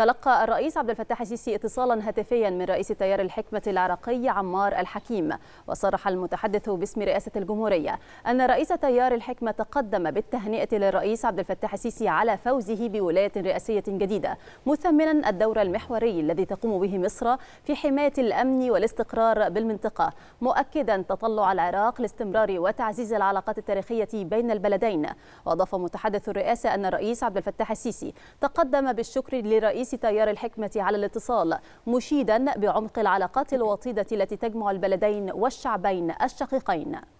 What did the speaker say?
تلقى الرئيس عبد الفتاح السيسي اتصالا هاتفيا من رئيس تيار الحكمة العراقي عمار الحكيم وصرح المتحدث باسم رئاسة الجمهورية أن رئيس تيار الحكمة تقدم بالتهنئة للرئيس عبد الفتاح السيسي على فوزه بولاية رئاسية جديدة مثمنا الدور المحوري الذي تقوم به مصر في حماية الأمن والاستقرار بالمنطقة مؤكدا تطلع العراق لاستمرار وتعزيز العلاقات التاريخية بين البلدين وأضاف متحدث الرئاسة أن الرئيس عبد الفتاح السيسي تقدم بالشكر لرئيس رئيس تيار الحكمة على الاتصال مشيدا بعمق العلاقات الوطيدة التي تجمع البلدين والشعبين الشقيقين